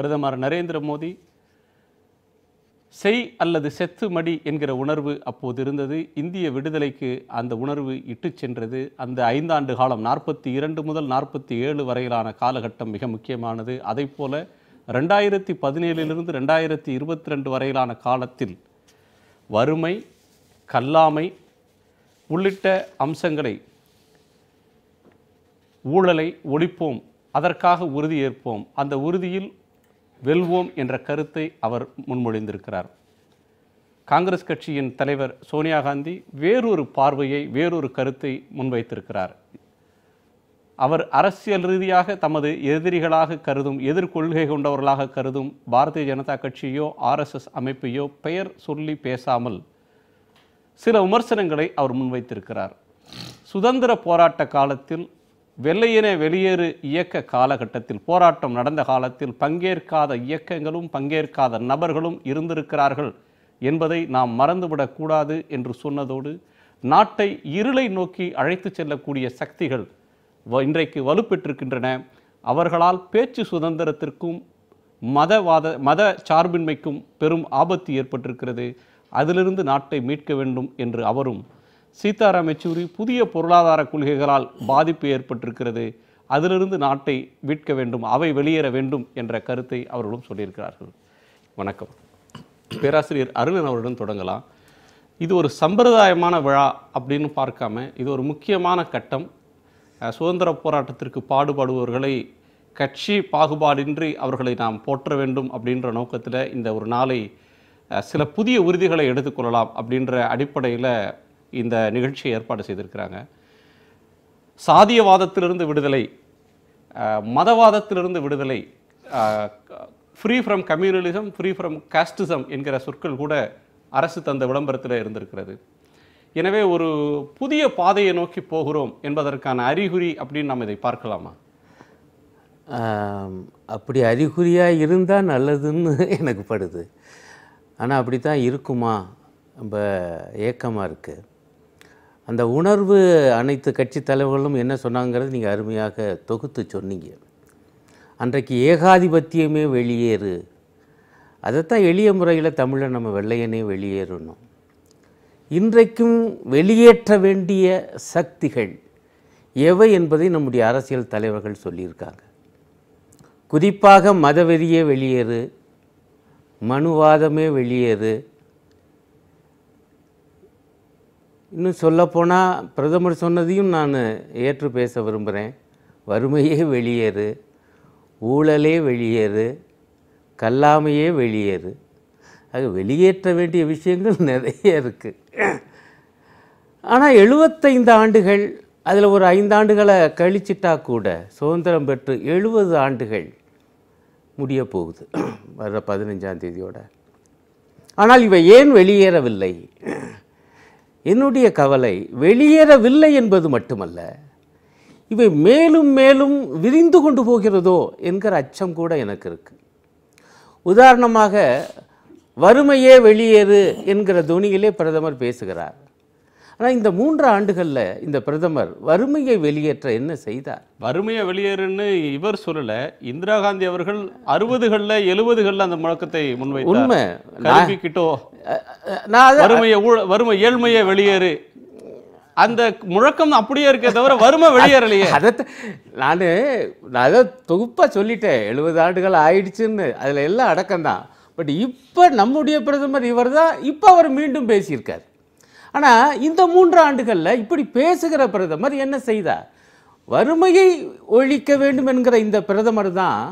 பிரதமர் நரேந்திர மோடி செய் அல்லது செத்து மடி என்கிற உணர்வு அப்போது இருந்தது இந்திய விடுதலைக்கு அந்த உணர்வு இட்டு சென்றது அந்த ஐந்தாண்டு காலம் நாற்பத்தி இரண்டு முதல் நாற்பத்தி ஏழு வரையிலான காலகட்டம் மிக முக்கியமானது அதை போல ரெண்டாயிரத்தி பதினேழிலிருந்து ரெண்டாயிரத்தி இருபத்தி ரெண்டு வரையிலான காலத்தில் வறுமை கல்லாமை உள்ளிட்ட அம்சங்களை ஊழலை ஒழிப்போம் அதற்காக உறுதி ஏற்போம் அந்த உறுதியில் வெல்வோம் என்ற கருத்தை அவர் முன்மொழிந்திருக்கிறார் காங்கிரஸ் கட்சியின் தலைவர் சோனியா காந்தி வேறொரு பார்வையை வேறொரு கருத்தை முன்வைத்திருக்கிறார் அவர் அரசியல் ரீதியாக தமது எதிரிகளாக கருதும் எதிர்கொள்கை கொண்டவர்களாக கருதும் பாரதிய ஜனதா கட்சியோ ஆர்எஸ்எஸ் அமைப்பையோ பெயர் சொல்லி பேசாமல் சில விமர்சனங்களை அவர் முன்வைத்திருக்கிறார் சுதந்திர போராட்ட காலத்தில் வெள்ளையன வெளியேறு இயக்க காலகட்டத்தில் போராட்டம் நடந்த காலத்தில் பங்கேற்காத இயக்கங்களும் பங்கேற்காத நபர்களும் இருந்திருக்கிறார்கள் என்பதை நாம் மறந்துவிடக்கூடாது என்று சொன்னதோடு நாட்டை இருளை நோக்கி அழைத்து செல்லக்கூடிய சக்திகள் இன்றைக்கு வலுப்பெற்றிருக்கின்றன அவர்களால் பேச்சு சுதந்திரத்திற்கும் மதவாத மத சார்பின்மைக்கும் பெரும் ஆபத்து ஏற்பட்டிருக்கிறது அதிலிருந்து நாட்டை மீட்க வேண்டும் என்று அவரும் சீதாராம் யெச்சூரி புதிய பொருளாதார கொள்கைகளால் பாதிப்பு ஏற்பட்டிருக்கிறது அதிலிருந்து நாட்டை மீட்க வேண்டும் அவை வெளியேற வேண்டும் என்ற கருத்தை அவர்களும் சொல்லியிருக்கிறார்கள் வணக்கம் பேராசிரியர் அருணன் அவரிடம் தொடங்கலாம் இது ஒரு சம்பிரதாயமான விழா அப்படின்னு பார்க்காம இது ஒரு முக்கியமான கட்டம் சுதந்திர போராட்டத்திற்கு பாடுபடுபவர்களை கட்சி பாகுபாடின்றி அவர்களை நாம் போற்ற வேண்டும் அப்படின்ற நோக்கத்தில் இந்த ஒரு நாளை சில புதிய உறுதிகளை எடுத்துக்கொள்ளலாம் அப்படின்ற அடிப்படையில் இந்த நிகழ்ச்சியை ஏற்பாடு செய்திருக்கிறாங்க சாதியவாதத்திலிருந்து விடுதலை மதவாதத்திலிருந்து விடுதலை free from communalism free from casteism என்கிற சொற்கள் கூட அரசு தந்த விளம்பரத்தில் இருந்திருக்கிறது எனவே ஒரு புதிய பாதையை நோக்கி போகிறோம் என்பதற்கான அறிகுறி அப்படின்னு நாம் இதை பார்க்கலாமா அப்படி அறிகுறியாக இருந்தால் நல்லதுன்னு எனக்கு படுது ஆனால் அப்படி தான் இருக்குமா ரொம்ப ஏக்கமாக இருக்குது அந்த உணர்வு அனைத்து கட்சி தலைவர்களும் என்ன சொன்னாங்கிறது நீங்கள் அருமையாக தொகுத்து சொன்னீங்க அன்றைக்கு ஏகாதிபத்தியமே வெளியேறு அதைத்தான் எளிய முறையில் தமிழை நம்ம வெள்ளையனே வெளியேறணும் இன்றைக்கும் வெளியேற்ற வேண்டிய சக்திகள் எவை என்பதை நம்முடைய அரசியல் தலைவர்கள் சொல்லியிருக்காங்க குறிப்பாக மதவெறியே வெளியேறு மனுவாதமே வெளியேறு இன்னும் சொல்லப்போனால் பிரதமர் சொன்னதையும் நான் ஏற்று பேச விரும்புகிறேன் வறுமையே வெளியேறு ஊழலே வெளியேறு கல்லாமையே வெளியேறு ஆக வெளியேற்ற வேண்டிய விஷயங்கள் நிறைய இருக்குது ஆனால் எழுபத்தைந்து ஆண்டுகள் அதில் ஒரு ஐந்தாண்டுகளை கழிச்சிட்டா கூட சுதந்திரம் பெற்று எழுபது ஆண்டுகள் முடிய போகுது வர்ற பதினஞ்சாம் தேதியோட ஆனால் இவை ஏன் வெளியேறவில்லை என்னுடைய கவலை வெளியேறவில்லை என்பது மட்டுமல்ல இவை மேலும் மேலும் விரிந்து கொண்டு போகிறதோ என்கிற அச்சம் கூட எனக்கு இருக்குது உதாரணமாக வறுமையே வெளியேறு என்கிற துணியிலே பிரதமர் பேசுகிறார் ஆனால் இந்த மூன்று ஆண்டுகளில் இந்த பிரதமர் வறுமையை வெளியேற்ற என்ன செய்தார் வறுமையை வெளியேறுன்னு இவர் சொல்லலை இந்திரா காந்தி அவர்கள் அறுபதுகளில் எழுபதுகளில் அந்த முழக்கத்தை முன்வை உண்மை கிட்டோ வறுமையை வறுமை ஏழ்மையை வெளியேறு அந்த முழக்கம் அப்படியே இருக்கே தவிர வறுமை வெளியேறலையே அதை நான் நான் அதை தொகுப்பாக சொல்லிட்டேன் எழுபது ஆண்டுகள் ஆயிடுச்சுன்னு அதில் எல்லாம் அடக்கம்தான் பட் இப்போ நம்முடைய பிரதமர் இவர் தான் இப்போ அவர் மீண்டும் பேசியிருக்கார் ஆனால் இந்த மூன்று ஆண்டுகளில் இப்படி பேசுகிற பிரதமர் என்ன செய்தார் வறுமையை ஒழிக்க வேண்டும் என்கிற இந்த பிரதமர் தான்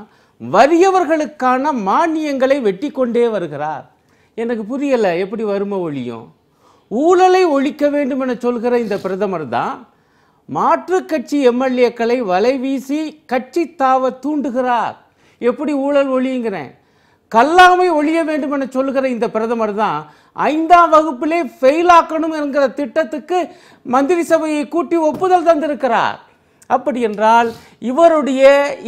வறியவர்களுக்கான மானியங்களை வெட்டி கொண்டே வருகிறார் எனக்கு புரியலை எப்படி வறுமை ஒழியும் ஊழலை ஒழிக்க வேண்டும் என சொல்கிற இந்த பிரதமர் தான் மாற்று கட்சி எம்எல்ஏக்களை வலை வீசி கட்சி தாவ தூண்டுகிறார் எப்படி ஊழல் ஒழியுங்கிறேன் கல்லாமை ஒழிய வேண்டும் என சொல்கிற இந்த பிரதமர் தான் ஐந்தாம் வகுப்பிலே ஃபெயில் ஆக்கணும் என்கிற திட்டத்துக்கு மந்திரி சபையை கூட்டி ஒப்புதல் தந்திருக்கிறார் அப்படி என்றால் இவருடைய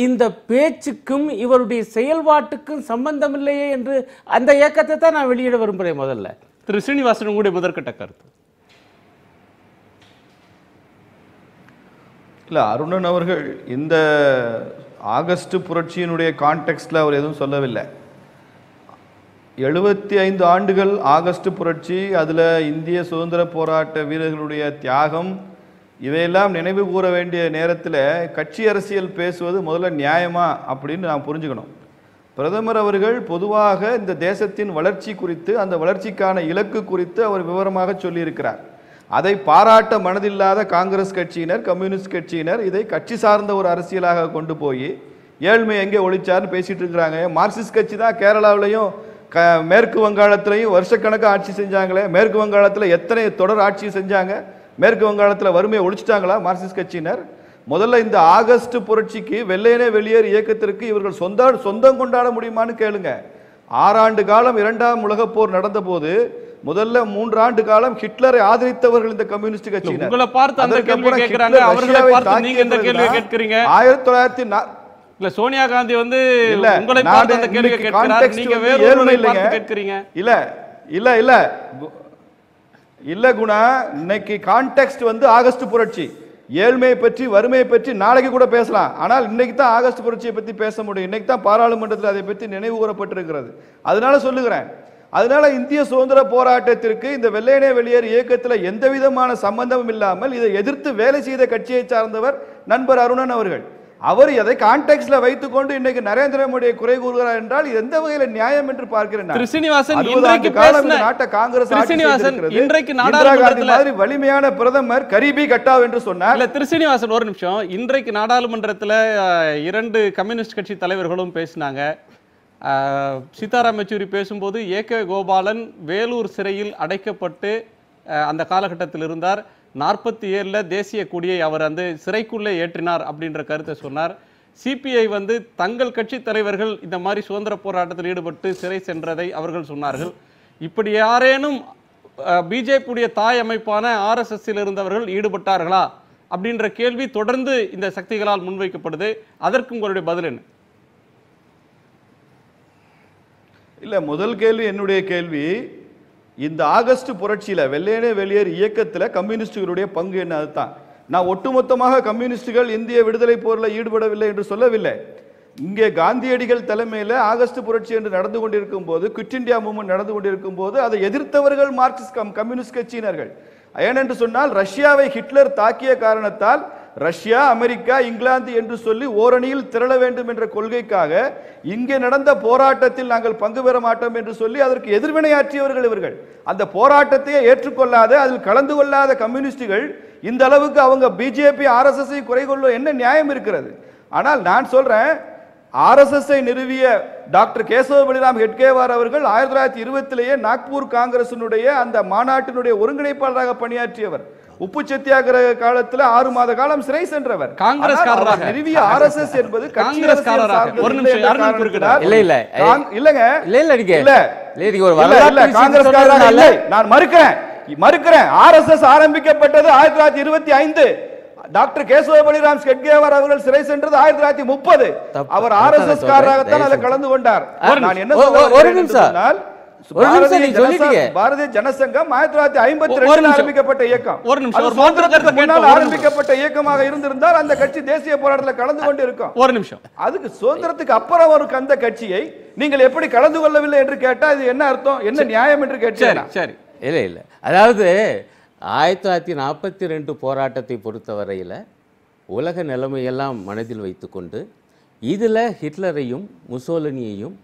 இந்த பேச்சுக்கும் இவருடைய செயல்பாட்டுக்கும் இல்லையே என்று அந்த இயக்கத்தை தான் நான் வெளியிட விரும்புகிறேன் முதல்ல திரு ஸ்ரீனிவாசன் உங்களுடைய முதற்கட்ட கருத்து இல்லை அருணன் அவர்கள் இந்த ஆகஸ்ட் புரட்சியினுடைய கான்டெக்ட்ல அவர் எதுவும் சொல்லவில்லை எழுபத்தி ஐந்து ஆண்டுகள் ஆகஸ்ட் புரட்சி அதில் இந்திய சுதந்திர போராட்ட வீரர்களுடைய தியாகம் இதையெல்லாம் நினைவு கூற வேண்டிய நேரத்தில் கட்சி அரசியல் பேசுவது முதல்ல நியாயமா அப்படின்னு நான் புரிஞ்சுக்கணும் பிரதமர் அவர்கள் பொதுவாக இந்த தேசத்தின் வளர்ச்சி குறித்து அந்த வளர்ச்சிக்கான இலக்கு குறித்து அவர் விவரமாக சொல்லியிருக்கிறார் அதை பாராட்ட மனதில்லாத காங்கிரஸ் கட்சியினர் கம்யூனிஸ்ட் கட்சியினர் இதை கட்சி சார்ந்த ஒரு அரசியலாக கொண்டு போய் ஏழ்மை எங்கே ஒழிச்சார்னு பேசிகிட்டு இருக்கிறாங்க மார்க்சிஸ்ட் கட்சி தான் கேரளாவிலையும் க மேற்கு வங்காளத்திலையும் வருஷக்கணக்காக ஆட்சி செஞ்சாங்களே மேற்கு வங்காளத்தில் எத்தனை தொடர் ஆட்சி செஞ்சாங்க மேற்கு வங்காளத்தில் வறுமையை ஒழிச்சிட்டாங்களா மார்க்சிஸ்ட் கட்சியினர் முதல்ல இந்த ஆகஸ்ட் புரட்சிக்கு வெள்ளையனே வெளியேறு இயக்கத்திற்கு இவர்கள் சொந்த சொந்தம் கொண்டாட முடியுமான்னு கேளுங்க ஆறாண்டு காலம் இரண்டாம் உலகப் போர் நடந்தபோது முதல்ல மூன்றாண்டு காலம் ஹிட்லரை ஆதரித்தவர்கள் இந்த கம்யூனிஸ்ட் கட்சியினர் ஆயிரத்தி தொள்ளாயிரத்தி இல்ல சோனியா காந்தி வந்து இல்ல உங்களை பார்த்து அந்த கேள்வி கேட்கிறார் நீங்க வேற ஒரு பார்த்து கேட்கிறீங்க இல்ல இல்ல இல்ல இல்ல குணா இன்னைக்கு கான்டெக்ட் வந்து ஆகஸ்ட் புரட்சி ஏழ்மையை பற்றி வறுமையை பற்றி நாளைக்கு கூட பேசலாம் ஆனால் இன்னைக்கு தான் ஆகஸ்ட் புரட்சியை பற்றி பேச முடியும் இன்னைக்கு தான் பாராளுமன்றத்தில் அதை பற்றி நினைவு கூறப்பட்டிருக்கிறது அதனால சொல்லுகிறேன் அதனால இந்திய சுதந்திர போராட்டத்திற்கு இந்த வெள்ளையனே வெளியேறு இயக்கத்தில் எந்த விதமான சம்பந்தமும் இல்லாமல் இதை எதிர்த்து வேலை செய்த கட்சியை சார்ந்தவர் நண்பர் அருணன் அவர்கள் அவர் எதை கான்டெக்ட்ல வைத்துக்கொண்டு இன்னைக்கு நரேந்திர மோடியை குறை கூறுகிறார் என்றால் எந்த வகையில நியாயம் என்று பார்க்கிறேன் காங்கிரஸ் இன்றைக்கு மாதிரி வலிமையான பிரதமர் கரிபி கட்டா என்று சொன்னார் திருசீனிவாசன் ஒரு நிமிஷம் இன்றைக்கு நாடாளுமன்றத்தில் இரண்டு கம்யூனிஸ்ட் கட்சி தலைவர்களும் பேசினாங்க சீதாராம் யெச்சூரி பேசும்போது ஏ கே கோபாலன் வேலூர் சிறையில் அடைக்கப்பட்டு அந்த காலகட்டத்தில் இருந்தார் நாற்பத்தி ஏழில் தேசிய கொடியை அவர் வந்து சிறைக்குள்ளே ஏற்றினார் அப்படின்ற கருத்தை சொன்னார் சிபிஐ வந்து தங்கள் கட்சி தலைவர்கள் இந்த மாதிரி சுதந்திர போராட்டத்தில் ஈடுபட்டு சிறை சென்றதை அவர்கள் சொன்னார்கள் இப்படி யாரேனும் பிஜேபியுடைய தாய் அமைப்பான ஆர்எஸ்எஸ்ஸில் இருந்தவர்கள் ஈடுபட்டார்களா அப்படின்ற கேள்வி தொடர்ந்து இந்த சக்திகளால் முன்வைக்கப்படுது அதற்கு உங்களுடைய பதில் என்ன இல்லை முதல் கேள்வி என்னுடைய கேள்வி இந்த ஆகஸ்ட் புரட்சியில் வெள்ளையனே வெளியேறு இயக்கத்தில் கம்யூனிஸ்டுகளுடைய பங்கு என்ன அதுதான் நான் ஒட்டுமொத்தமாக கம்யூனிஸ்டுகள் இந்திய விடுதலை போரில் ஈடுபடவில்லை என்று சொல்லவில்லை இங்கே காந்தியடிகள் தலைமையில் ஆகஸ்ட் புரட்சி என்று நடந்து கொண்டிருக்கும் போது குவிட் இந்தியா மூவ்மெண்ட் நடந்து கொண்டிருக்கும் போது அதை எதிர்த்தவர்கள் மார்க்சிஸ்ட் கம்யூனிஸ்ட் கட்சியினர்கள் ஏனென்று சொன்னால் ரஷ்யாவை ஹிட்லர் தாக்கிய காரணத்தால் ரஷ்யா அமெரிக்கா இங்கிலாந்து என்று சொல்லி ஓரணியில் திரள வேண்டும் என்ற கொள்கைக்காக இங்கே நடந்த போராட்டத்தில் நாங்கள் பங்கு பெற மாட்டோம் என்று சொல்லி அதற்கு எதிர்வினையாற்றியவர்கள் இவர்கள் அந்த போராட்டத்தையே ஏற்றுக்கொள்ளாத அதில் கலந்து கொள்ளாத கம்யூனிஸ்டுகள் இந்த அளவுக்கு அவங்க பிஜேபி ஆர்எஸ்எஸ் குறை கொள்ள என்ன நியாயம் இருக்கிறது ஆனால் நான் சொல்கிறேன் ஆர்எஸ்எஸ்ஐ நிறுவிய டாக்டர் கேசவ பலிராம் ஹெட்கேவார் அவர்கள் ஆயிரத்தி தொள்ளாயிரத்தி இருபத்திலேயே நாக்பூர் காங்கிரசினுடைய அந்த மாநாட்டினுடைய ஒருங்கிணைப்பாளராக பணியாற்றியவர் உப்பு சத்தியாகிரக காலத்துல ஆறு மாத காலம் சிறை சென்றவர் காங்கிரஸ் நிறுவிய ஆர் எஸ் எஸ் என்பது காங்கிரஸ் ஒரு நிமிஷம் இல்ல இல்ல இல்லங்க இல்ல இல்ல நீங்க இல்ல இல்லை நான் மறுக்கிறேன் மறுக்கிறேன் ஆர்எஸ்எஸ் ஆரம்பிக்கப்பட்டது ஆயிரத்தி தொள்ளாயிரத்தி இருபத்தி ஐந்து டாக்டர் கேசவ பலிராம் ஸ்கெட்கேவர் அவர்கள் சிறை சென்றது ஆயிரத்தி தொள்ளாயிரத்தி முப்பது அவர் ஆர் எஸ் எஸ் காரராகத்தான் அதில் கலந்து கொண்டார் நான் என்ன ஒரு நிமிஷம் பாரதிய ஜனசங்கம் ஆயிரத்தி தொள்ளாயிரத்தி ஐம்பத்தி ஆரம்பிக்கப்பட்ட இயக்கம் ஒரு நிமிஷம் ஆரம்பிக்கப்பட்ட இயக்கமாக இருந்திருந்தால் அந்த கட்சி தேசிய போராட்டத்தில் கலந்து கொண்டு இருக்கும் ஒரு நிமிஷம் அதுக்கு சுதந்திரத்துக்கு அப்புறம் ஒரு அந்த கட்சியை நீங்கள் எப்படி கலந்து கொள்ளவில்லை என்று கேட்டால் இது என்ன அர்த்தம் என்ன நியாயம் என்று கேட்டீங்க சரி இல்லை இல்லை அதாவது ஆயிரத்தி தொள்ளாயிரத்தி நாற்பத்தி ரெண்டு போராட்டத்தை பொறுத்தவரையில் உலக நிலைமையெல்லாம் மனதில் வைத்துக்கொண்டு இதில் ஹிட்லரையும் முசோலனியையும்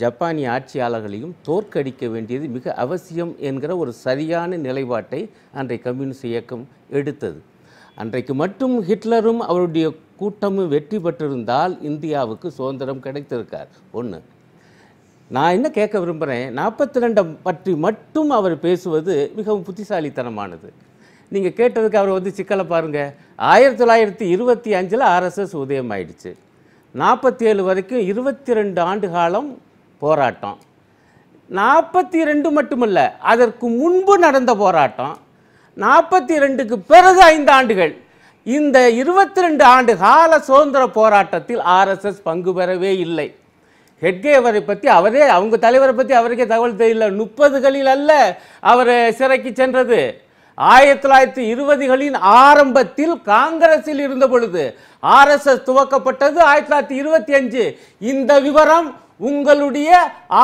ஜப்பானிய ஆட்சியாளர்களையும் தோற்கடிக்க வேண்டியது மிக அவசியம் என்கிற ஒரு சரியான நிலைப்பாட்டை அன்றைய கம்யூனிஸ்ட் இயக்கம் எடுத்தது அன்றைக்கு மட்டும் ஹிட்லரும் அவருடைய கூட்டமும் வெற்றி பெற்றிருந்தால் இந்தியாவுக்கு சுதந்திரம் கிடைத்திருக்கார் ஒன்று நான் என்ன கேட்க விரும்புகிறேன் நாற்பத்தி ரெண்டு பற்றி மட்டும் அவர் பேசுவது மிகவும் புத்திசாலித்தனமானது நீங்கள் கேட்டதுக்கு அவர் வந்து சிக்கலை பாருங்கள் ஆயிரத்தி தொள்ளாயிரத்தி இருபத்தி அஞ்சில் ஆர்எஸ்எஸ் உதயம் ஆயிடுச்சு நாற்பத்தி ஏழு வரைக்கும் இருபத்தி ரெண்டு ஆண்டு காலம் போராட்டம் நாற்பத்தி ரெண்டு மட்டுமல்ல அதற்கு முன்பு நடந்த போராட்டம் நாற்பத்தி ரெண்டுக்கு பிறகு ஐந்து ஆண்டுகள் இந்த இருபத்தி ரெண்டு ஆண்டு கால சுதந்திர போராட்டத்தில் ஆர்எஸ்எஸ் பங்கு பெறவே இல்லை ஹெட்கேவரை பற்றி அவரே அவங்க தலைவரை பற்றி அவருக்கே தகவல் தெரியல முப்பதுகளில் அல்ல அவர் சிறைக்கு சென்றது ஆயிரத்தி தொள்ளாயிரத்தி இருபதுகளின் ஆரம்பத்தில் காங்கிரஸில் இருந்த பொழுது ஆர்எஸ்எஸ் துவக்கப்பட்டது ஆயிரத்தி தொள்ளாயிரத்தி இருபத்தி அஞ்சு இந்த விவரம் உங்களுடைய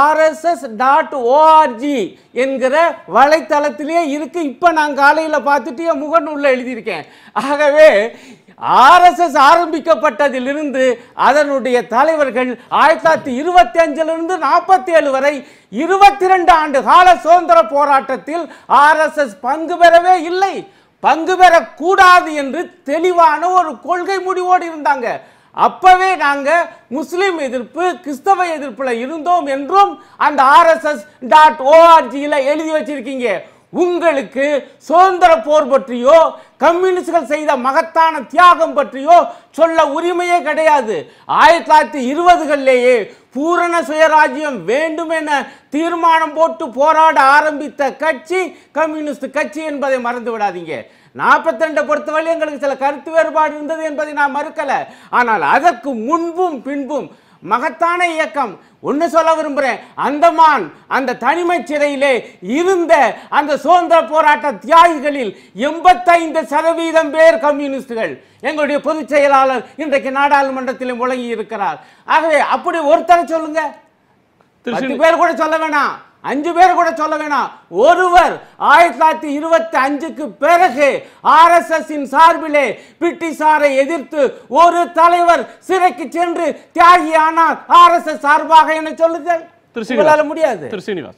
ஆர்எஸ்எஸ் டாட் ஓஆர்ஜி என்கிற வலைத்தளத்திலே இருக்குது இப்போ நான் காலையில் பார்த்துட்டு என் முகநூலில் எழுதியிருக்கேன் ஆகவே ஆர்எஸ்எஸ் ஆரம்பிக்கப்பட்டதிலிருந்து அதனுடைய தலைவர்கள் ஆயிரத்தி தொள்ளாயிரத்தி இருபத்தி அஞ்சிலிருந்து நாற்பத்தி ஏழு வரை இருபத்தி ரெண்டு ஆண்டு கால சுதந்திர போராட்டத்தில் ஆர்எஸ்எஸ் பங்கு பெறவே இல்லை பங்கு பெறக்கூடாது என்று தெளிவான ஒரு கொள்கை முடிவோடு இருந்தாங்க அப்பவே நாங்கள் முஸ்லீம் எதிர்ப்பு கிறிஸ்தவ எதிர்ப்பில் இருந்தோம் என்றும் அந்த ஆர்எஸ்எஸ் டாட் ஓஆர்ஜியில் எழுதி வச்சிருக்கீங்க உங்களுக்கு சுதந்திர போர் பற்றியோ கம்யூனிஸ்டுகள் செய்த மகத்தான தியாகம் பற்றியோ சொல்ல உரிமையே கிடையாது ஆயிரத்தி தொள்ளாயிரத்தி இருபதுகளிலேயே பூரண சுயராஜ்யம் வேண்டும் என தீர்மானம் போட்டு போராட ஆரம்பித்த கட்சி கம்யூனிஸ்ட் கட்சி என்பதை மறந்து விடாதீங்க நாற்பத்தி பொறுத்தவரை எங்களுக்கு சில கருத்து வேறுபாடு இருந்தது என்பதை நான் மறுக்கலை ஆனால் அதற்கு முன்பும் பின்பும் மகத்தான இயக்கம் ஒன்று சொல்ல விரும்புகிறேன் அந்தமான் அந்த தனிமை சிறையிலே இருந்த அந்த சுதந்திர போராட்ட தியாகிகளில் எண்பத்தைந்து சதவீதம் பேர் கம்யூனிஸ்டுகள் எங்களுடைய பொதுச் செயலாளர் இன்றைக்கு நாடாளுமன்றத்திலும் முழங்கி இருக்கிறார் ஆகவே அப்படி ஒருத்தரை சொல்லுங்க பேர் கூட சொல்ல வேணாம் அஞ்சு பேர் கூட சொல்ல வேணாம் ஒருவர் ஆயிரத்தி தொள்ளாயிரத்தி இருபத்தி அஞ்சுக்கு பிறகு எஸ் சார்பிலே பிரிட்டிஷாரை எதிர்த்து ஒரு தலைவர் சிறைக்கு சென்று எஸ் எஸ் சார்பாக என சொல்லுங்கள் முடியாது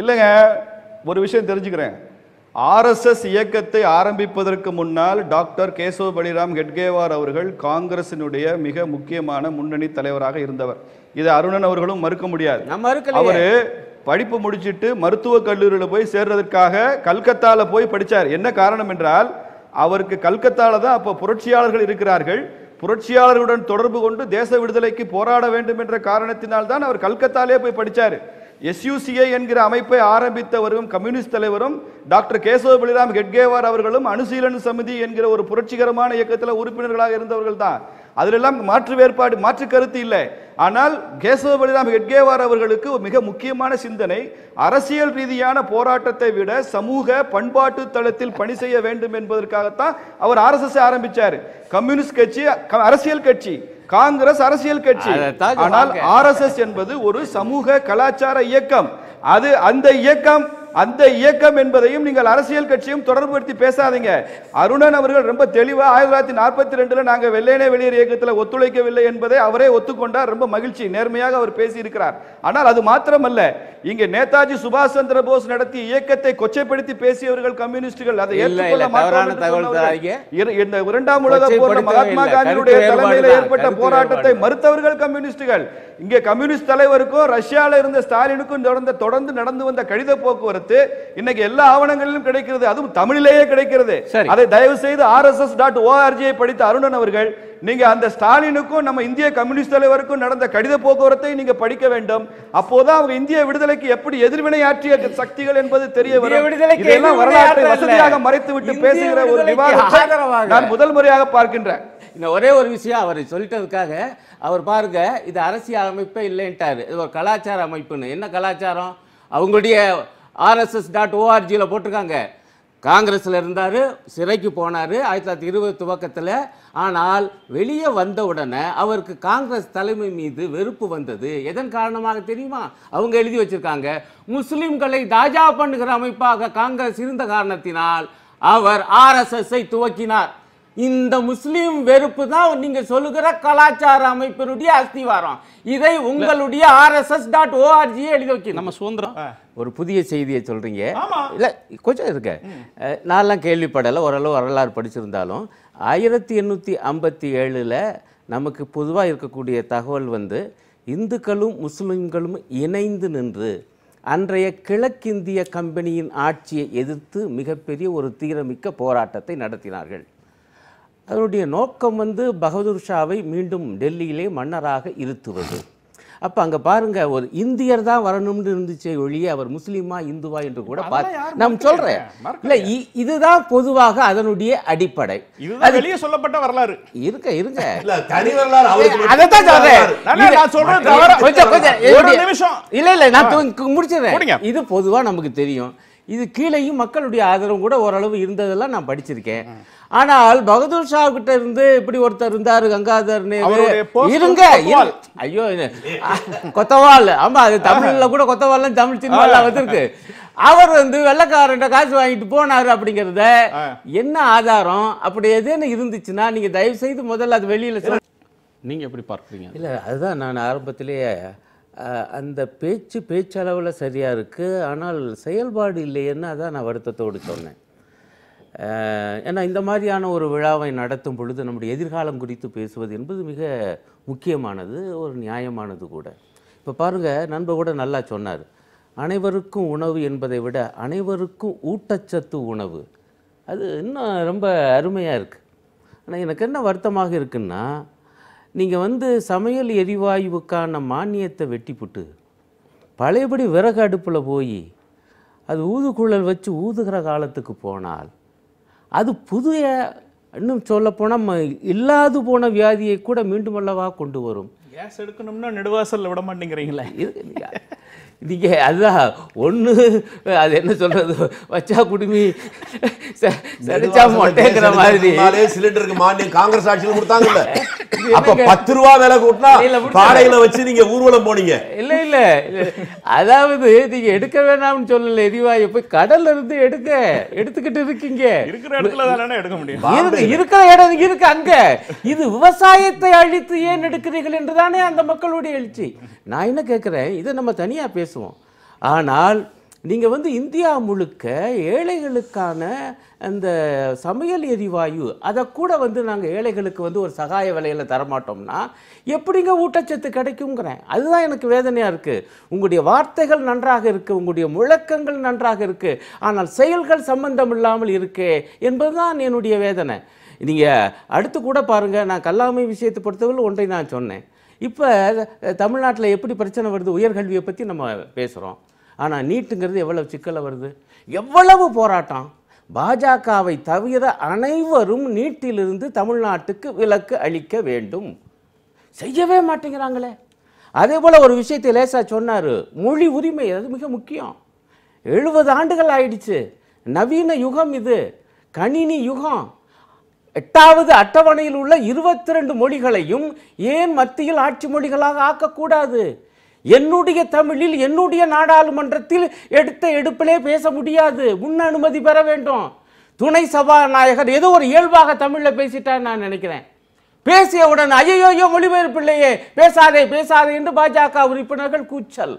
இல்லைங்க ஒரு விஷயம் தெரிஞ்சுக்கிறேன் ஆர்எஸ்எஸ் இயக்கத்தை ஆரம்பிப்பதற்கு முன்னால் டாக்டர் கேசவ பலிராம் ஹெட்கேவார் அவர்கள் காங்கிரசினுடைய மிக முக்கியமான முன்னணி தலைவராக இருந்தவர் இதை அருணன் அவர்களும் மறுக்க முடியாது அவரு படிப்பு முடிச்சிட்டு மருத்துவ கல்லூரியில் போய் சேர்றதற்காக கல்கத்தாவில் போய் படித்தார் என்ன காரணம் என்றால் அவருக்கு கல்கத்தாவில் தான் அப்போ புரட்சியாளர்கள் இருக்கிறார்கள் புரட்சியாளர்களுடன் தொடர்பு கொண்டு தேச விடுதலைக்கு போராட வேண்டும் என்ற காரணத்தினால் தான் அவர் கல்கத்தாலே போய் படித்தார் எஸ்யூசிஏ என்கிற அமைப்பை ஆரம்பித்தவரும் கம்யூனிஸ்ட் தலைவரும் டாக்டர் கேசவ பலிராம் ஹெட்கேவார் அவர்களும் அனுசீலன சமிதி என்கிற ஒரு புரட்சிகரமான இயக்கத்தில் உறுப்பினர்களாக இருந்தவர்கள் தான் அதிலெல்லாம் மாற்று வேறுபாடு மாற்று கருத்து இல்லை ஆனால் கேசவ பலிராம் ஹெட்கேவார் அவர்களுக்கு மிக முக்கியமான சிந்தனை அரசியல் ரீதியான போராட்டத்தை விட சமூக பண்பாட்டு தளத்தில் பணி செய்ய வேண்டும் என்பதற்காகத்தான் அவர் ஆர்எஸ்எஸ் ஆரம்பித்தார் கம்யூனிஸ்ட் கட்சி அரசியல் கட்சி காங்கிரஸ் அரசியல் கட்சி ஆனால் ஆர் என்பது ஒரு சமூக கலாச்சார இயக்கம் அது அந்த இயக்கம் அந்த இயக்கம் என்பதையும் நீங்கள் அரசியல் கட்சியும் தொடர்புபடுத்தி பேசாதீங்க அருணன் அவர்கள் ரொம்ப தெளிவாக ஆயிரத்தி தொள்ளாயிரத்தி நாற்பத்தி ரெண்டுல நாங்கள் வெள்ளையனே வெளியே இயக்கத்தில் ஒத்துழைக்கவில்லை என்பதை அவரே ஒத்துக்கொண்டார் ரொம்ப மகிழ்ச்சி நேர்மையாக அவர் பேசியிருக்கிறார் ஆனால் அது மாத்திரமல்ல இங்கே நேதாஜி சுபாஷ் சந்திர போஸ் நடத்திய இயக்கத்தை கொச்சைப்படுத்தி பேசியவர்கள் கம்யூனிஸ்டுகள் அதை ஏற்றுக்கொள்ள இந்த இரண்டாம் உலக போர் மகாத்மா காந்தியுடைய தலைமையில் ஏற்பட்ட போராட்டத்தை மறுத்தவர்கள் கம்யூனிஸ்டுகள் இங்கே கம்யூனிஸ்ட் தலைவருக்கும் ரஷ்யாவில் இருந்த ஸ்டாலினுக்கும் தொடர்ந்து தொடர்ந்து நடந்து வந்த கடித போக்குவரத்து இன்னைக்கு எல்லா ஆவணங்களிலும் கிடைக்கிறது அதுவும் தமிழிலேயே கிடைக்கிறது அதை தயவு செய்து ஆர் எஸ் எஸ் டாட் ஓஆர்ஜியை படித்த அருணன் அவர்கள் நீங்க அந்த ஸ்டாலினுக்கும் நம்ம இந்திய கம்யூனிஸ்ட் தலைவருக்கும் நடந்த கடித போக்குவரத்தை நீங்க படிக்க வேண்டும் அப்போதான் அவங்க இந்திய விடுதலைக்கு எப்படி எதிர்வினை ஆற்றிய சக்திகள் என்பது தெரிய வரும் வரலாற்றை வசதியாக மறைத்து விட்டு பேசுகிற ஒரு நான் முதல் முறையாக பார்க்கின்றேன் இந்த ஒரே ஒரு விஷயம் அவர் சொல்லிட்டதுக்காக அவர் பாருங்க இது அரசியல் அமைப்பே இல்லைன்ட்டார் இது ஒரு கலாச்சார அமைப்புன்னு என்ன கலாச்சாரம் அவங்களுடைய ஆர்எஸ்எஸ் டாட் ஓஆர்ஜியில் போட்டிருக்காங்க காங்கிரஸில் இருந்தார் சிறைக்கு போனார் ஆயிரத்தி தொள்ளாயிரத்தி இருபது துவக்கத்தில் ஆனால் வெளியே வந்த உடனே அவருக்கு காங்கிரஸ் தலைமை மீது வெறுப்பு வந்தது எதன் காரணமாக தெரியுமா அவங்க எழுதி வச்சுருக்காங்க முஸ்லீம்களை தாஜா பண்ணுகிற அமைப்பாக காங்கிரஸ் இருந்த காரணத்தினால் அவர் ஆர்எஸ்எஸ்ஐ துவக்கினார் இந்த முஸ்லீம் வெறுப்பு தான் நீங்க சொல்லுகிற கலாச்சார அமைப்பினுடைய அஸ்திவாரம் இதை உங்களுடைய ஆர்எஸ்எஸ் டாட் ஓஆர்ஜி எழுதி வைக்க நம்ம சுதந்திரம் ஒரு புதிய செய்தியை சொல்றீங்க இல்ல கொஞ்சம் இருக்க நான்லாம் கேள்விப்படலை ஓரளவு வரலாறு படிச்சிருந்தாலும் ஆயிரத்தி எண்ணூற்றி ஐம்பத்தி ஏழில் நமக்கு பொதுவாக இருக்கக்கூடிய தகவல் வந்து இந்துக்களும் முஸ்லிம்களும் இணைந்து நின்று அன்றைய கிழக்கிந்திய கம்பெனியின் ஆட்சியை எதிர்த்து மிகப்பெரிய ஒரு தீரமிக்க போராட்டத்தை நடத்தினார்கள் அதனுடைய நோக்கம் வந்து பகதூர் ஷாவை மீண்டும் டெல்லியிலே மன்னராக இருத்துவது அப்போ அங்கே பாருங்கள் ஒரு இந்தியர் தான் வரணும்னு இருந்துச்சே ஒழிய அவர் முஸ்லீமா இந்துவா என்று கூட பார்த்து நாம் சொல்கிறேன் இல்லை இதுதான் பொதுவாக அதனுடைய அடிப்படை சொல்லப்பட்ட வரலாறு இருக்க இருங்க கொஞ்சம் இல்லை இல்லை நான் முடிச்சிடுறேன் இது பொதுவாக நமக்கு தெரியும் இது கீழேயும் மக்களுடைய ஆதரவு கூட ஓரளவு இருந்ததெல்லாம் நான் படிச்சிருக்கேன் ஆனால் பகதூர் ஷா கிட்ட இருந்து இப்படி ஒருத்தர் இருந்தாரு கங்காதர் இருங்க ஐயோ கொத்தவால் ஆமா அது தமிழ்ல கூட கொத்தவால் தமிழ் சினிமால வந்திருக்கு அவர் வந்து வெள்ளக்காரன் காசு வாங்கிட்டு போனாரு அப்படிங்கிறத என்ன ஆதாரம் அப்படி எதுன்னு இருந்துச்சுன்னா நீங்க தயவு செய்து முதல்ல அது வெளியில நீங்க எப்படி பார்க்குறீங்க இல்ல அதுதான் நான் ஆரம்பத்திலேயே அந்த பேச்சு பேச்சளவில் சரியாக இருக்குது ஆனால் செயல்பாடு இல்லையேன்னு அதான் நான் வருத்தத்தோடு சொன்னேன் ஏன்னா இந்த மாதிரியான ஒரு விழாவை நடத்தும் பொழுது நம்முடைய எதிர்காலம் குறித்து பேசுவது என்பது மிக முக்கியமானது ஒரு நியாயமானது கூட இப்போ பாருங்கள் நண்பர் கூட நல்லா சொன்னார் அனைவருக்கும் உணவு என்பதை விட அனைவருக்கும் ஊட்டச்சத்து உணவு அது இன்னும் ரொம்ப அருமையாக இருக்குது ஆனால் எனக்கு என்ன வருத்தமாக இருக்குன்னா நீங்கள் வந்து சமையல் எரிவாயுவுக்கான மானியத்தை வெட்டிப்புட்டு பழையபடி விறகு அடுப்பில் போய் அது ஊதுகுழல் வச்சு ஊதுகிற காலத்துக்கு போனால் அது புதிய இன்னும் சொல்லப்போனால் இல்லாது போன வியாதியை கூட மீண்டும் அல்லவா கொண்டு வரும் கேஸ் எடுக்கணும்னா நெடுவாசலில் விட மாட்டேங்கிறீங்களே இங்கே அதுதான் ஒன்று அது என்ன சொல்கிறது வச்சா குடுமி சடிச்சா மொட்டைங்கிற மாதிரி சிலிண்டருக்கு மானியம் காங்கிரஸ் ஆட்சியில் கொடுத்தாங்கல்ல அப்போ பத்து ரூபா விலை கூட்டினா பாடையில் வச்சு நீங்கள் ஊர்வலம் போனீங்க இல்லை இல்லை அதாவது நீங்க எடுக்க வேணாம்னு சொல்லல எரிவாயு போய் கடல்ல இருந்து எடுக்க எடுத்துக்கிட்டு இருக்கீங்க இருக்கிற இருக்கிற இடம் இருக்கு அங்க இது விவசாயத்தை அழித்து ஏன் எடுக்கிறீர்கள் என்றுதானே அந்த மக்களுடைய எழுச்சி நான் என்ன கேட்கிறேன் இதை நம்ம தனியா பேசுவோம் ஆனால் நீங்கள் வந்து இந்தியா முழுக்க ஏழைகளுக்கான அந்த சமையல் எரிவாயு அதை கூட வந்து நாங்கள் ஏழைகளுக்கு வந்து ஒரு சகாய விலையில் தரமாட்டோம்னா எப்படிங்க ஊட்டச்சத்து கிடைக்குங்கிறேன் அதுதான் எனக்கு வேதனையாக இருக்குது உங்களுடைய வார்த்தைகள் நன்றாக இருக்குது உங்களுடைய முழக்கங்கள் நன்றாக இருக்குது ஆனால் செயல்கள் சம்பந்தம் இல்லாமல் இருக்கே என்பது தான் என்னுடைய வேதனை நீங்கள் அடுத்து கூட பாருங்கள் நான் கல்லாமை விஷயத்தை பொறுத்தவரை ஒன்றை நான் சொன்னேன் இப்போ தமிழ்நாட்டில் எப்படி பிரச்சனை வருது உயர்கல்வியை பற்றி நம்ம பேசுகிறோம் ஆனால் நீட்டுங்கிறது எவ்வளவு சிக்கலை வருது எவ்வளவு போராட்டம் பாஜகவை தவிர அனைவரும் நீட்டிலிருந்து தமிழ்நாட்டுக்கு விலக்கு அளிக்க வேண்டும் செய்யவே மாட்டேங்கிறாங்களே அதே போல் ஒரு விஷயத்தை லேசாக சொன்னார் மொழி உரிமை அது மிக முக்கியம் எழுபது ஆண்டுகள் ஆயிடுச்சு நவீன யுகம் இது கணினி யுகம் எட்டாவது அட்டவணையில் உள்ள இருபத்தி ரெண்டு மொழிகளையும் ஏன் மத்தியில் ஆட்சி மொழிகளாக ஆக்கக்கூடாது என்னுடைய தமிழில் என்னுடைய நாடாளுமன்றத்தில் எடுத்த எடுப்பிலே பேச முடியாது முன் அனுமதி பெற வேண்டும் துணை சபாநாயகர் ஏதோ ஒரு இயல்பாக தமிழில் பேசிட்டான்னு நான் நினைக்கிறேன் பேசியவுடன் ஐயோயோ இல்லையே பேசாதே பேசாதே என்று பாஜக உறுப்பினர்கள் கூச்சல்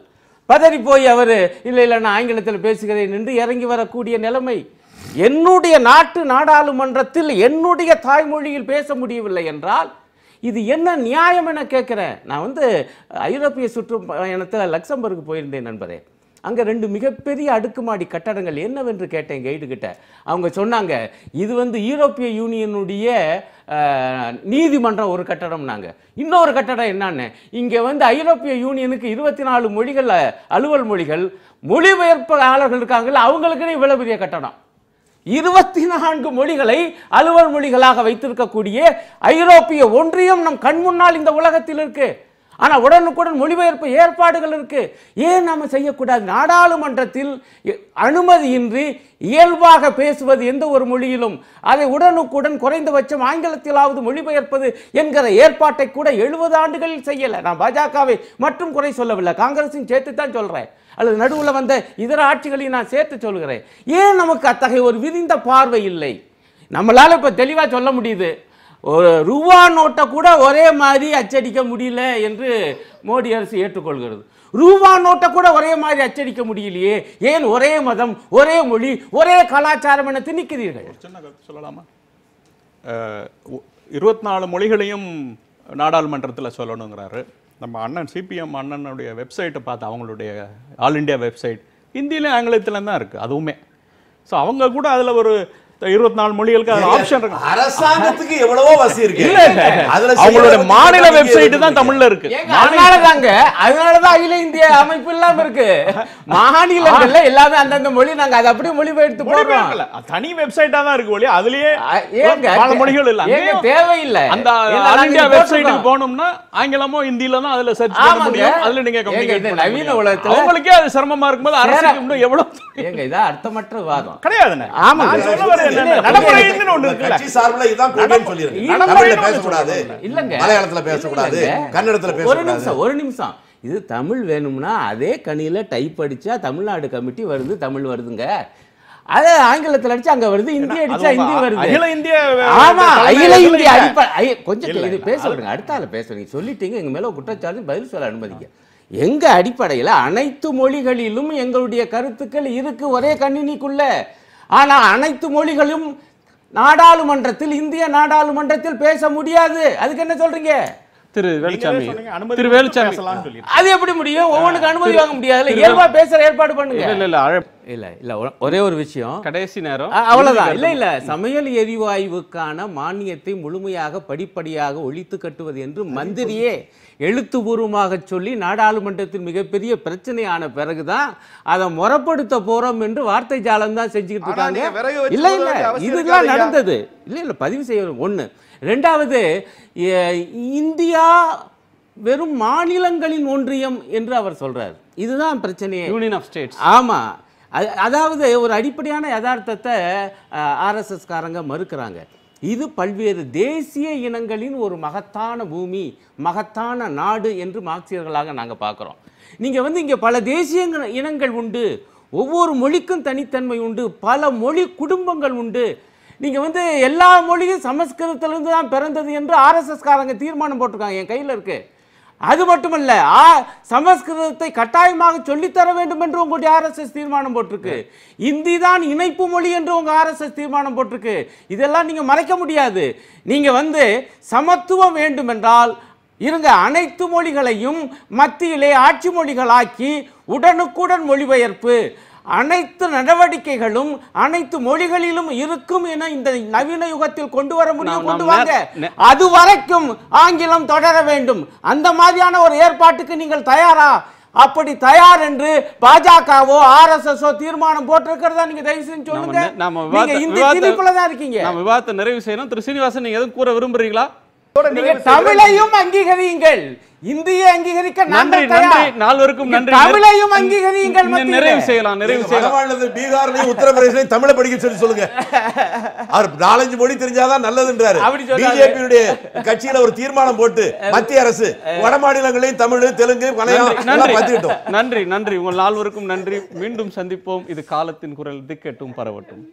பதறி போய் அவர் இல்லை இல்லை நான் ஆங்கிலத்தில் பேசுகிறேன் என்று இறங்கி வரக்கூடிய நிலைமை என்னுடைய நாட்டு நாடாளுமன்றத்தில் என்னுடைய தாய்மொழியில் பேச முடியவில்லை என்றால் இது என்ன நியாயம் என கேட்குறேன் நான் வந்து ஐரோப்பிய சுற்றுப்பயணத்தில் லக்சம்பர்க்கு போயிருந்தேன் நண்பரே அங்கே ரெண்டு மிகப்பெரிய அடுக்குமாடி கட்டடங்கள் என்னவென்று கேட்டேன் கைடு அவங்க சொன்னாங்க இது வந்து யூரோப்பிய யூனியனுடைய நீதிமன்றம் ஒரு கட்டடம்னாங்க இன்னொரு கட்டடம் என்னான்னு இங்கே வந்து ஐரோப்பிய யூனியனுக்கு இருபத்தி நாலு மொழிகள் அலுவல் மொழிகள் மொழிபெயர்ப்பாளர்கள் இருக்காங்கல்ல அவங்களுக்குன்னு இவ்வளோ பெரிய கட்டடம் இருபத்தி நான்கு மொழிகளை அலுவல் மொழிகளாக வைத்திருக்கக்கூடிய ஐரோப்பிய ஒன்றியம் நம் கண் முன்னால் இந்த உலகத்தில் இருக்குது ஆனால் உடனுக்குடன் மொழிபெயர்ப்பு ஏற்பாடுகள் இருக்குது ஏன் நம்ம செய்யக்கூடாது நாடாளுமன்றத்தில் அனுமதியின்றி இயல்பாக பேசுவது எந்த ஒரு மொழியிலும் அதை உடனுக்குடன் குறைந்தபட்சம் ஆங்கிலத்திலாவது மொழிபெயர்ப்பது என்கிற ஏற்பாட்டை கூட எழுபது ஆண்டுகளில் செய்யலை நான் பாஜகவை மட்டும் குறை சொல்லவில்லை காங்கிரஸும் சேர்த்து தான் சொல்கிறேன் அல்லது நடுவில் வந்த இதர ஆட்சிகளையும் நான் சேர்த்து சொல்கிறேன் ஏன் நமக்கு அத்தகைய ஒரு விரிந்த பார்வை இல்லை நம்மளால் இப்போ தெளிவாக சொல்ல முடியுது ஒரு ரூபா நோட்டை கூட ஒரே மாதிரி அச்சடிக்க முடியல என்று மோடி அரசு ஏற்றுக்கொள்கிறது ரூபா நோட்டை கூட ஒரே மாதிரி அச்சடிக்க முடியலையே ஏன் ஒரே மதம் ஒரே மொழி ஒரே கலாச்சாரம் என திணிக்கிறீர்கள் சொல்லலாமா இருபத்தி நாலு மொழிகளையும் நாடாளுமன்றத்தில் சொல்லணுங்கிறாரு நம்ம அண்ணன் சிபிஎம் அண்ணனுடைய வெப்சைட்டை பார்த்து அவங்களுடைய ஆல் இண்டியா வெப்சைட் ஹிந்திலையும் ஆங்கிலத்திலும் தான் இருக்குது அதுவுமே ஸோ அவங்க கூட அதில் ஒரு இருபத்தி நாலு மொழிகளுக்கு அதுல ஆப்ஷன் இருக்கு அரசாங்கத்துக்கு எவ்வளவோ வசதி இருக்கு இல்ல இல்ல அதுல அவங்களோட மாநில வெப்சைட் தான் தமிழ்ல இருக்கு அதனால தாங்க அதனால தான் அகில இந்திய அமைப்பு இல்லாம இருக்கு மாநிலங்கள்ல எல்லாமே அந்தந்த மொழி நாங்க அதை அப்படியே மொழி மொழிபெயர்த்து போடுறோம் தனி வெப்சைட்டா தான் இருக்கு ஒளி அதுலயே ஏங்க பல மொழிகள் இல்ல ஏங்க தேவையில்லை அந்த ஆல் இந்தியா வெப்சைட்டுக்கு போனோம்னா ஆங்கிலமோ ஹிந்தில தான் அதுல சர்ச் பண்ண முடியும் அதுல நீங்க கம்யூனிகேட் நவீன உலகத்துல உங்களுக்கே அது சிரமமா இருக்கும்போது அரசுக்கு இன்னும் எவ்வளவு ஏங்க இதா அர்த்தமற்ற வாதம் கிடையாதுங்க ஆமா சொல்ல வரேன் கட்சி சார்பில் பேசக்கூடாது கன்னடத்துல பேசக்கூடாது ஒரு நிமிஷம் இது தமிழ் வேணும்னா அதே கணியில டைப் அடிச்சா தமிழ்நாடு கமிட்டி வருது தமிழ் வருதுங்க அது ஆங்கிலத்தில் அடிச்சு அங்க வருது இந்தி அடிச்சா இந்தி வருது அகில இந்திய ஆமா அகில இந்திய அடிப்படை கொஞ்சம் இது பேச விடுங்க அடுத்தால பேசுறீங்க சொல்லிட்டீங்க எங்க மேல குற்றச்சாட்டு பதில் சொல்ல அனுமதிங்க எங்க அடிப்படையில அனைத்து மொழிகளிலும் எங்களுடைய கருத்துக்கள் இருக்கு ஒரே கணினிக்குள்ள ஆனால் அனைத்து மொழிகளும் நாடாளுமன்றத்தில் இந்திய நாடாளுமன்றத்தில் பேச முடியாது அதுக்கு என்ன சொல்றீங்க திரு வேலுச்சாமி திரு வேலுச்சாமி அது எப்படி முடியும் ஒவ்வொன்றுக்கு அனுமதி வாங்க முடியாது இயல்பா பேசுற ஏற்பாடு பண்ணுங்க இல்ல இல்ல இல்ல இல்ல ஒரே ஒரு விஷயம் கடைசி நேரம் அவ்வளவுதான் இல்ல இல்ல சமையல் எரிவாயுவுக்கான மானியத்தை முழுமையாக படிப்படியாக ஒழித்து கட்டுவது என்று மந்திரியே எழுத்துபூர்வமாக சொல்லி நாடாளுமன்றத்தில் மிகப்பெரிய பிரச்சனையான பிறகு தான் அதை முறப்படுத்த போகிறோம் என்று வார்த்தை ஜாலம் தான் செஞ்சுக்கிட்டு இருக்காங்க இல்லை இல்லை இதுதான் நடந்தது இல்லை இல்லை பதிவு செய்ய ஒன்று ரெண்டாவது இந்தியா வெறும் மாநிலங்களின் ஒன்றியம் என்று அவர் சொல்கிறார் இதுதான் பிரச்சனையே யூனியன் ஆஃப் ஸ்டேட்ஸ் ஆமாம் அதாவது ஒரு அடிப்படையான யதார்த்தத்தை ஆர்எஸ்எஸ்காரங்க மறுக்கிறாங்க இது பல்வேறு தேசிய இனங்களின் ஒரு மகத்தான பூமி மகத்தான நாடு என்று மார்க்சியர்களாக நாங்கள் பார்க்குறோம் நீங்கள் வந்து இங்கே பல தேசிய இனங்கள் உண்டு ஒவ்வொரு மொழிக்கும் தனித்தன்மை உண்டு பல மொழி குடும்பங்கள் உண்டு நீங்கள் வந்து எல்லா மொழியும் சமஸ்கிருதத்திலிருந்து தான் பிறந்தது என்று ஆர்எஸ்எஸ்காரங்க தீர்மானம் போட்டிருக்காங்க என் கையில் இருக்குது அது மட்டுமல்ல சமஸ்கிருதத்தை கட்டாயமாக சொல்லித்தர வேண்டும் என்று உங்களுடைய ஆர்எஸ்எஸ் தீர்மானம் போட்டிருக்கு இந்தி தான் இணைப்பு மொழி என்று உங்கள் ஆர்எஸ்எஸ் தீர்மானம் போட்டிருக்கு இதெல்லாம் நீங்கள் மறைக்க முடியாது நீங்கள் வந்து சமத்துவம் வேண்டும் என்றால் இருங்க அனைத்து மொழிகளையும் மத்தியிலே ஆட்சி மொழிகளாக்கி உடனுக்குடன் மொழிபெயர்ப்பு அனைத்து நடவடிக்கைகளும் அனைத்து மொழிகளிலும் இருக்கும் என இந்த நவீன யுகத்தில் கொண்டு வர முடியும் கொண்டு வாங்க அது வரைக்கும் ஆங்கிலம் தொடர வேண்டும் அந்த மாதிரியான ஒரு ஏற்பாட்டுக்கு நீங்கள் தயாரா அப்படி தயார் என்று பாஜகவோ ஆர்எஸ்எஸ்ஓ தீர்மானம் போட்டிருக்கிறதா நீங்க தயவு செஞ்சு சொல்லுங்க நம்ம விவாதத்தை நிறைவு செய்யணும் திரு சீனிவாசன் நீங்க எதுவும் கூற விரும்புறீங்களா நீங்க தமிழையும் அங்கீகரியுங்கள் இந்திய அங்கீகரிக்க நன்றி நன்றி நால்வருக்கும் நன்றி தமிழையும் அங்கீகரியுங்கள் நிறைவு செய்யலாம் நிறைவு செய்யலாம் பீகார்லயும் உத்தரப்பிரதேசலையும் தமிழை படிக்க சொல்லி சொல்லுங்க அவர் நாலஞ்சு மொழி தெரிஞ்சாதான் நல்லதுன்றாரு பிஜேபியுடைய கட்சியில ஒரு தீர்மானம் போட்டு மத்திய அரசு வட மாநிலங்களையும் தமிழ் தெலுங்கு நன்றி நன்றி உங்கள் நால்வருக்கும் நன்றி மீண்டும் சந்திப்போம் இது காலத்தின் குரல் திக்கெட்டும் பரவட்டும்